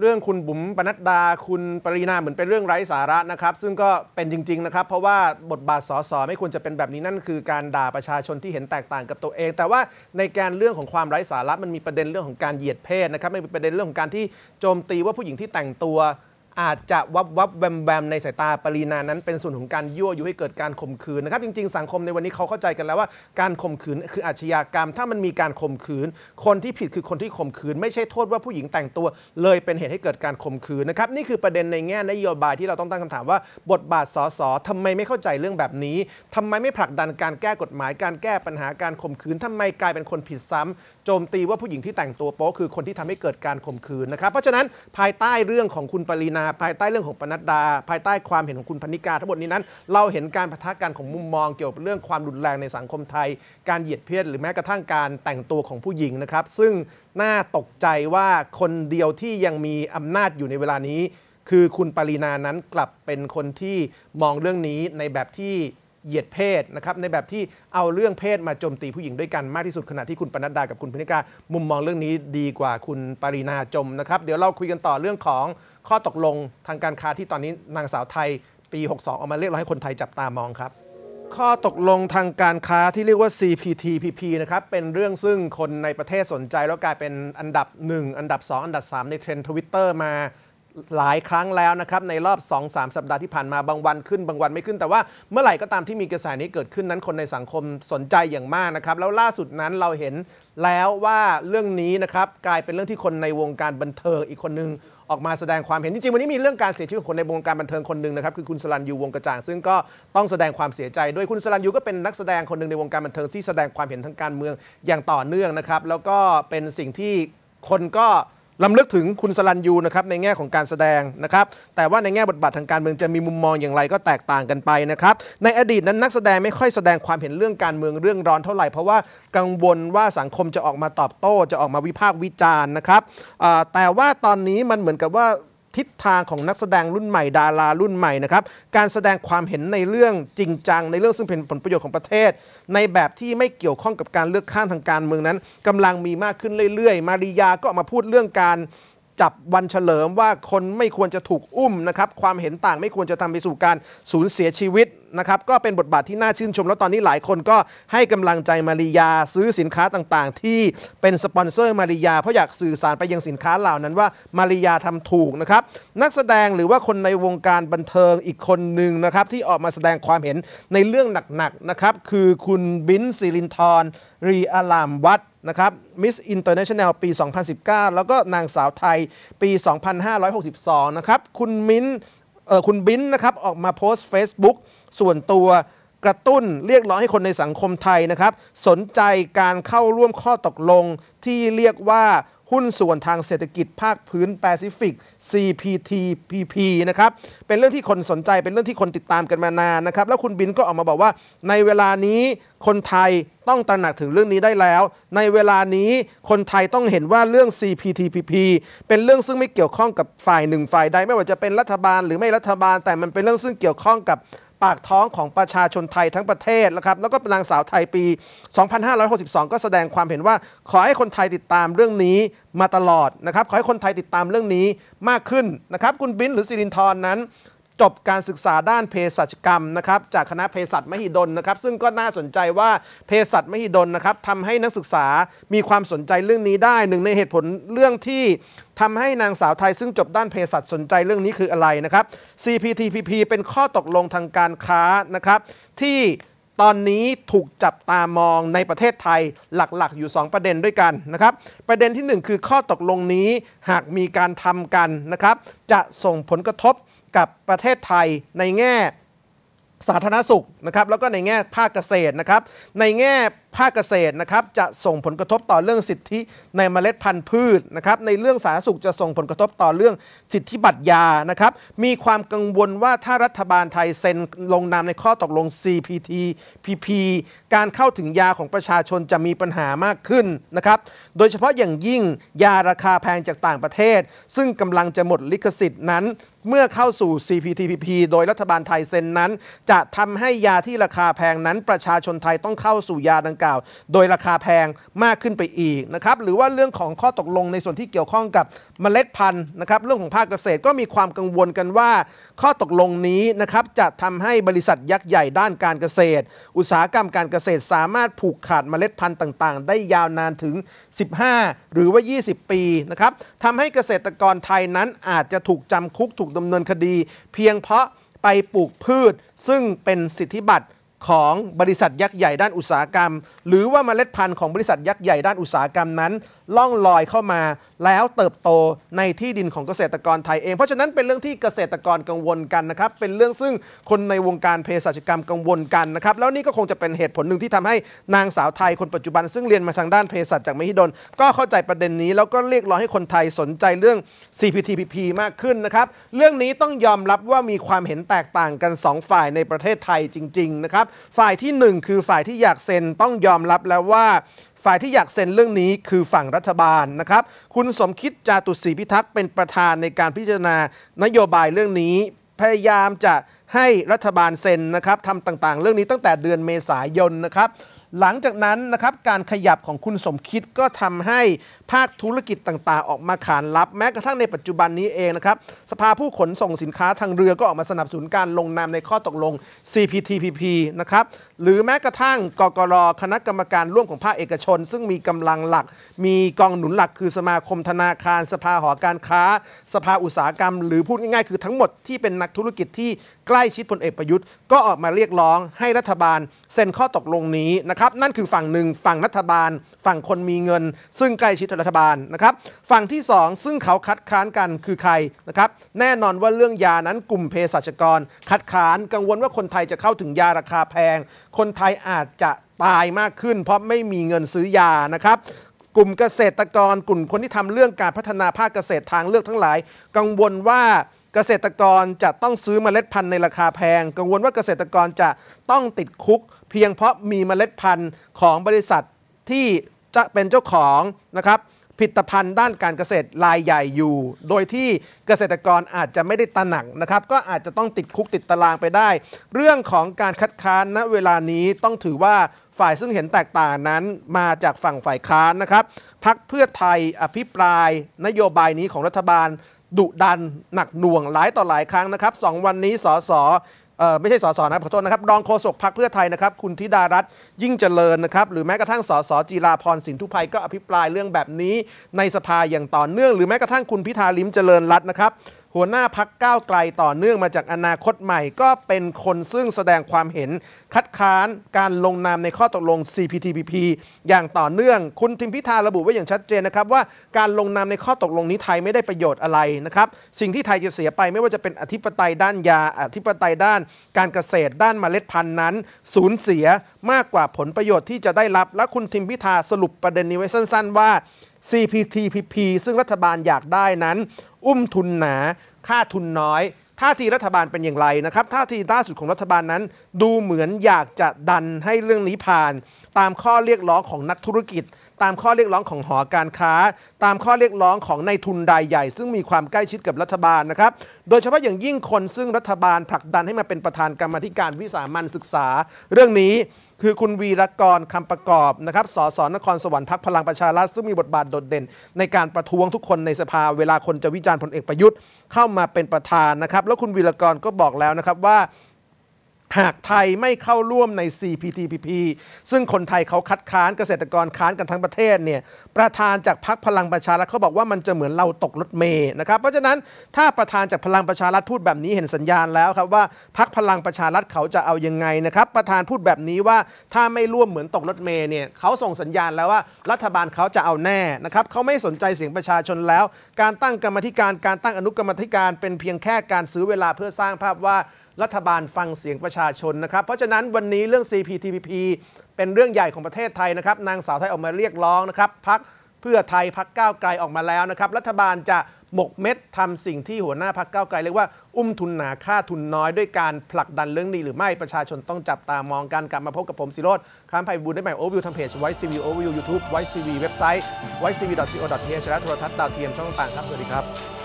เรื่องคุณบุ๋มปนัดดาคุณปรีนาเหมือนเป็นเรื่องไร้สาระนะครับ ซึ่งก็เป็นจริงๆนะครับ เพราะว่าบทบาทสสไม่ควรจะเป็นแบบนี้นั่นคือการด่าประชาชนที่เห็นแตกต่างกับตัวเอง แต่ว่าในการเรื่องของความไร้สาระมันมีประเด็นเรื่องของการเหยียดเพศนะครับมันมีประเด็นเรื่องของการที่โจมตีว่าผู้หญิงที่แต่งตัวอาจจะวับวับแวมแวมในสายตาปรีนานั้นเป็นส่วนของการยั่วยุให้เกิดการข่มขืนนะครับ จริงๆ สังคมในวันนี้เขาเข้าใจกันแล้วว่า การข่มขืนคืออาชญากรรม ถ้ามันมีการข่มขืน คนที่ผิดคือคนที่ข่มขืน ไม่ใช่โทษว่าผู้หญิงแต่งตัวเลยเป็นเหตุให้เกิดการข่มขืนนะครับนี่คือประเด็นในแง่นโยบายที่เราต้องตั้งคำถามว่า บทบาทสสทำไมไม่เข้าใจเรื่องแบบนี้ ทำไมไม่ผลักดันการแก้กฎหมายการแก้ปัญหาการข่มขืน ทำไมกลายเป็นคนผิดซ้ำ โจมตีว่าผู้หญิงที่แต่งตัวโป๊คือคนที่ทำให้เกิดการข่มขืนนะครับเพราะฉะนั้นภายใต้เรื่องของคุณปรีนาภายใต้เรื่องของปนัดดา ภายใต้ความเห็นของคุณพนิกาทั้งหมดนี้นั้น เราเห็นการพัฒนาการของมุมมองเกี่ยวกับเรื่องความรุนแรงในสังคมไทย การเหยียดเพศ หรือแม้กระทั่งการแต่งตัวของผู้หญิงนะครับ ซึ่งน่าตกใจว่าคนเดียวที่ยังมีอำนาจอยู่ในเวลานี้ คือคุณปรีนานั้นกลับเป็นคนที่มองเรื่องนี้ในแบบที่เหยียดเพศนะครับ ในแบบที่เอาเรื่องเพศมาโจมตีผู้หญิงด้วยกันมากที่สุดขณะที่คุณปนัดดา กับคุณพนิกามุมมองเรื่องนี้ดีกว่าคุณปรีนาจมนะครับ เดี๋ยวเราคุยกันต่อเรื่องของข้อตกลงทางการค้าที่ตอนนี้นางสาวไทยปี 62ออามาเรียกร้องให้คนไทยจับตามองครับ ข้อตกลงทางการค้าที่เรียกว่า CPTPP นะครับเป็นเรื่องซึ่งคนในประเทศสนใจแล้วกลายเป็นอันดับ 1 อันดับ 2 อันดับ 3 ในเทรนด์ทวิตเตอร์มาหลายครั้งแล้วนะครับในรอบ2-3สัปดาห์ที่ผ่านมาบางวันขึ้นบางวันไม่ขึ้นแต่ว่าเมื่อไหร่ก็ตามที่มีกระแสนี้เกิดขึ้นนั้นคนในสังคมสนใจอย่างมากนะครับแล้วล่าสุดนั้นเราเห็นแล้วว่าเรื่องนี้นะครับกลายเป็นเรื่องที่คนในวงการบันเทิงอีกคนนึงออกมาแสดงความเห็นจริงๆวันนี้มีเรื่องการเสียชีวิตของคนในวงการบันเทิงคนหนึ่งนะครับคือคุณสลันยูวงกระจ่างซึ่งก็ต้องแสดงความเสียใจ ด้วยคุณสลันยูก็เป็นนักแสดงคนหนึ่งในวงการบันเทิงที่แสดงความเห็นทางการเมืองอย่างต่อเนื่องนะครับ แล้วก็เป็นสิ่งที่คนก็ลำลึกถึงคุณสลันยูนะครับในแง่ของการแสดงนะครับแต่ว่าในแง่บทบาททางการเมือง จะมีมุมมองอย่างไรก็แตกต่างกันไปนะครับในอดีตนั้นนักแสดงไม่ค่อยแสดงความเห็นเรื่องการเมืองเรื่องร้อนเท่าไหร่ เพราะว่ากังวลว่าสังคมจะออกมาตอบโต้จะออกมาวิพากษ์วิจารณ์นะครับแต่ว่าตอนนี้มันเหมือนกับว่าทิศทางของนักแสดงรุ่นใหม่ ดารารุ่นใหม่นะครับ การแสดงความเห็นในเรื่องจริงจังในเรื่องซึ่งเป็นผลประโยชน์ของประเทศ ในแบบที่ไม่เกี่ยวข้องกับการเลือกข้างทางการเมืองนั้น กำลังมีมากขึ้นเรื่อยๆ มาริยาก็ออกมาพูดเรื่องการจับวันเฉลิมว่าคนไม่ควรจะถูกอุ้มนะครับความเห็นต่างไม่ควรจะทำไปสู่การสูญเสียชีวิตนะครับก็เป็นบทบาทที่น่าชื่นชมแล้วตอนนี้หลายคนก็ให้กำลังใจมาริยาซื้อสินค้าต่างๆ ที่เป็นสปอนเซอร์มาริยาเพราะอยากสื่อสารไปยังสินค้าเหล่านั้นว่ามาริยาทำถูกนะครับนักแสดงหรือว่าคนในวงการบันเทิงอีกคนหนึ่งนะครับที่ออกมาแสดงความเห็นในเรื่องหนักๆนะครับคือคุณบินซิรินทร์รีอาลามวัดนะครับมิสอินเตอร์เนชั่นแนลปี 2019 แล้วก็นางสาวไทยปี 2562 นะครับ คุณมิ้นเออคุณบิ้นนะครับออกมาโพสต์ Facebook ส่วนตัวกระตุ้นเรียกร้องให้คนในสังคมไทยนะครับสนใจการเข้าร่วมข้อตกลงที่เรียกว่าหุ้นส่วนทางเศรษฐกิจภาคพื้นแปซิฟิก CPTPP นะครับ เป็นเรื่องที่คนสนใจเป็นเรื่องที่คนติดตามกันมานานนะครับ แล้วคุณบินก็ออกมาบอกว่า ในเวลานี้คนไทยต้องตระหนักถึงเรื่องนี้ได้แล้ว ในเวลานี้คนไทยต้องเห็นว่าเรื่อง CPTPP เป็นเรื่องซึ่งไม่เกี่ยวข้องกับฝ่ายหนึ่งฝ่ายใดไม่ว่าจะเป็นรัฐบาลหรือไม่รัฐบาล แต่มันเป็นเรื่องซึ่งเกี่ยวข้องกับปากท้องของประชาชนไทยทั้งประเทศแล้วครับแล้วก็นางสาวไทยปี 2562 ก็แสดงความเห็นว่า ขอให้คนไทยติดตามเรื่องนี้มาตลอดนะครับ ขอให้คนไทยติดตามเรื่องนี้มากขึ้นนะครับ คุณบินหรือสิรินทร์นั้นจบการศึกษาด้านเภสัชกรรมนะครับจากคณะเภสัชมหิดลนะครับซึ่งก็น่าสนใจว่าเภสัชมหิดลนะครับทำให้นักศึกษามีความสนใจเรื่องนี้ได้หนึ่งในเหตุผลเรื่องที่ทำให้นางสาวไทยซึ่งจบด้านเภสัชสนใจเรื่องนี้คืออะไรนะครับ CPTPP เป็นข้อตกลงทางการค้านะครับ ที่ตอนนี้ถูกจับตามองในประเทศไทยหลักๆอยู่ 2 ประเด็นด้วยกันนะครับประเด็นที่ 1 คือข้อตกลงนี้หากมีการทำกันนะครับ จะส่งผลกระทบกับประเทศไทยในแง่สาธารณสุขนะครับแล้วก็ในแง่ ภาคเกษตรนะครับ ในแง่ภาคเกษตรนะครับจะส่งผลกระทบต่อเรื่องสิทธิในเมล็ดพันธุ์พืชนะครับในเรื่องสาธารณสุขจะส่งผลกระทบต่อเรื่องสิทธิบัตรยานะครับมีความกังวลว่าถ้ารัฐบาลไทยเซ็นลงนามในข้อตกลง CPT PP การเข้าถึงยาของประชาชนจะมีปัญหามากขึ้นนะครับโดยเฉพาะอย่างยิ่งยาราคาแพงจากต่างประเทศ ซึ่งกำลังจะหมดลิขสิทธิ์นั้น เมื่อเข้าสู่ CPTPP โดยรัฐบาลไทยเซ็นนั้น จะทำให้ยาที่ราคาแพงนั้นประชาชนไทยต้องเข้าสู่ยาดังกล่าวล่าวโดยราคาแพงมากขึ้นไปอีกนะครับ หรือว่าเรื่องของข้อตกลงในส่วนที่เกี่ยวข้องกับเมล็ดพันธุ์นะครับเรื่องของภาคเกษตรก็มีความกังวลกันว่า ข้อตกลงนี้นะครับจะทำให้บริษัทยักษ์ใหญ่ด้านการเกษตร อุตสาหกรรมการเกษตรสามารถผูกขาดเมล็ดพันธุ์ต่างๆ ได้ยาวนานถึง 15 หรือว่า 20 ปีนะครับทำให้เกษตรกรไทยนั้นอาจจะถูกจำคุกถูกดำเนินคดี เพียงเพราะไปปลูกพืช ซึ่งเป็นสิทธิบัตรของบริษัทยักษ์ใหญ่ด้านอุตสาหกรรม หรือว่าเมล็ดพันธุ์ของบริษัทยักษ์ใหญ่ด้านอุตสาหกรรมนั้น ล่องลอยเข้ามา แล้วเติบโตในที่ดินของเกษตรกรไทยเองเพราะฉะนั้นเป็นเรื่องที่เกษตรกรกังวลกันนะครับเป็นเรื่องซึ่งคนในวงการเภสัชกรรมกังวลกันนะครับ แล้วนี่ก็คงจะเป็นเหตุผลหนึ่งที่ทำให้นางสาวไทยคนปัจจุบันซึ่งเรียนมาทางด้านเภสัชจากมหิดลก็เข้าใจประเด็นนี้แล้วก็เรียกร้องให้คนไทยสนใจเรื่อง CPTPP มากขึ้นนะครับ เรื่องนี้ต้องยอมรับว่ามีความเห็นแตกต่างกัน 2 ฝ่ายในประเทศไทยจริง ๆ นะครับฝ่ายที่ 1 คือฝ่ายที่อยากเซ็นต้องยอมรับแล้วว่า ฝ่ายที่อยากเซ็นเรื่องนี้คือฝั่งรัฐบาลนะครับ คุณสมคิด จาตุศรีพิทักษ์เป็นประธานในการพิจารณานโยบาย เรื่องนี้ พยายามจะให้รัฐบาลเซ็นนะครับทำต่างๆเรื่องนี้ตั้งแต่เดือนเมษายนนะครับหลังจากนั้นนะครับการขยับของคุณสมคิดก็ทำให้ภาคธุรกิจต่างๆ ออกมาขานรับ แม้กระทั่งในปัจจุบันนี้เองนะครับสภาผู้ขนส่งสินค้าทางเรือก็ออกมาสนับสนุนการลงนามในข้อตกลง CPTPP นะครับหรือแม้กระทั่งกกรคณะกรรมการร่วมของภาคเอกชน ซึ่งมีกำลังหลักมีกองหนุนหลักคือสมาคมธนาคาร สภาหอการค้า สภาอุตสาหกรรม หรือพูดง่ายๆคือทั้งหมดที่เป็นนักธุรกิจที่ใกล้ชิดพลเอกประยุทธ์ก็ออกมาเรียกร้อง ให้รัฐบาลเซ็นข้อตกลงนี้นะครับนั่นคือฝั่งหนึ่งฝั่งรัฐบาลฝั่งคนมีเงิน ซึ่งใกล้ชิดรัฐบาลนะครับ ฝั่งที่2ซึ่งเขาคัดค้านกันคือใครนะครับ แน่นอนว่าเรื่องยานั้น กลุ่มเภสัชกร คัดค้าน กังวลว่าคนไทยจะเข้าถึงยาราคาแพง คนไทยอาจจะตายมากขึ้น เพราะไม่มีเงินซื้อยานะครับ กลุ่มเกษตรกร กลุ่มคนที่ทำเรื่องการพัฒนาภาคเกษตรทางเลือกทั้งหลาย กังวลว่าเกษตรกรจะต้องซื้อมเมล็ดพันธุ์ในราคาแพง กังวลว่าเกษตรกรจะต้องติดคุกพียงเพราะมีเมล็ดพันธุ์ของบริษัทที่จะเป็นเจ้าของนะครับผลิตภัณฑ์ด้านการเกษตรรายใหญ่อยู่ โดยที่เกษตรกรอาจจะไม่ได้ตระหนักนะครับ ก็อาจจะต้องติดคุกติดตารางไปได้ เรื่องของการคัดค้านณเวลานี้ต้องถือว่าฝ่ายซึ่งเห็นแตกต่างนั้นมาจากฝั่งฝ่ายค้านนะครับ พักเพื่อไทยอภิปราย นโยบายนี้ของรัฐบาล ดุดัน หนักหน่วงหลายต่อหลายครั้งนะครับสองวันนี้สสไม่ใช่สสนะขอโทษนะครับรองโฆษกพรรคเพื่อไทยนะครับคุณธิดารัตน์ยิ่งเจริญนะครับ หรือแม้กระทั่งสสจีราพรสินทุพัยก็อภิปรายเรื่องแบบนี้ ในสภาอย่างต่อเนื่อง หรือแม้กระทั่งคุณพิธาลิมเจริญรัตน์นะครับหัวหน้าพักก้าวไกลต่อเนื่องมาจากอนาคตใหม่ ก็เป็นคนซึ่งแสดงความเห็น คัดค้านการลงนามในข้อตกลง CPTPP อย่างต่อเนื่อง คุณทิมพิธาระบุไว้อย่างชัดเจนนะครับว่าการลงนามในข้อตกลงนี้ไทยไม่ได้ประโยชน์อะไรนะครับสิ่งที่ไทยจะเสียไปไม่ว่าจะเป็นอธิปไตยด้านยา อธิปไตยด้าน การเกษตรด้านเมล็ดพันธุ์นั้น สูญเสียมากกว่าผลประโยชน์ที่จะได้รับและคุณทิมพิธาสรุปประเด็นนี้ไว้สั้นๆว่า CPTPP ซึ่งรัฐบาลอยากได้นั้นอุ้มทุนหนา ค่าทุนน้อย ท่าทีรัฐบาลเป็นอย่างไรนะครับ ท่าทีล่าสุดของรัฐบาลนั้นดูเหมือนอยากจะดันให้เรื่องนี้ผ่าน ตามข้อเรียกร้องของนักธุรกิจ ตามข้อเรียกร้องของหอการค้า ตามข้อเรียกร้องของนายทุนรายใหญ่ซึ่งมีความใกล้ชิดกับรัฐบาลนะครับ โดยเฉพาะอย่างยิ่งคนซึ่งรัฐบาลผลักดันให้มาเป็นประธานกรรมธิการวิสามันศึกษา เรื่องนี้คือคุณวีรกรคำประกอบนะครับ สสนครสวรรค์พักพลังประชารัฐซึ่งมีบทบาทโดดเด่น ในการประท้วงทุกคนในสภา เวลาคนจะวิจารณ์พลเอกประยุทธ์ เข้ามาเป็นประธานนะครับ แล้วคุณวีรกรก็บอกแล้วนะครับว่าหากไทยไม่เข้าร่วมใน CPTPP ซึ่งคนไทยเขาคัดค้านเกษตรกรค้านกันทั้งประเทศเนี่ย ประธานจากพรรคพลังประชารัฐเขาบอกว่ามันจะเหมือนเราตกรถเมย์นะครับเพราะฉะนั้นถ้าประธานจากพลังประชารัฐพูดแบบนี้เห็นสัญญาณแล้วครับว่าพรรคพลังประชารัฐเขาจะเอายังไงนะครับประธานพูดแบบนี้ว่าถ้าไม่ร่วมเหมือนตกรถเมย์เนี่ยเขาส่งสัญญาณแล้วว่ารัฐบาลเขาจะเอาแน่นะครับเขาไม่สนใจเสียงประชาชนแล้ว การตั้งกรรมธิการการตั้งอนุกรรมธิการเป็นเพียงแค่การซื้อเวลาเพื่อสร้างภาพว่ารัฐบาลฟังเสียงประชาชนนะครับ เพราะฉะนั้นวันนี้เรื่อง CPTPP เป็นเรื่องใหญ่ของประเทศไทยนะครับนางสาวไทยออกมาเรียกร้องนะครับพักเพื่อไทยพักก้าวไกลออกมาแล้วนะครับ รัฐบาลจะหมกเม็ด ทำสิ่งที่หัวหน้าพักก้าวไกลเรียกว่าอุ้มทุนหนาค่าทุนน้อยด้วยการผลักดันเรื่องนี้ หรือไม่ประชาชนต้องจับตามองกันกลับมาพบกับผมสิโรธค้ามภัยบุญได้ใหม่โอวิวทางเพจไวซ์ทีวีโอวิวยูทูบไวซ์ทีวีเว็บไซต์ไวซ์ทีวีดอทซีโอดอทเและโทรทัศน์ดาวเทียมช่องต่างๆครับสวัสดีครับ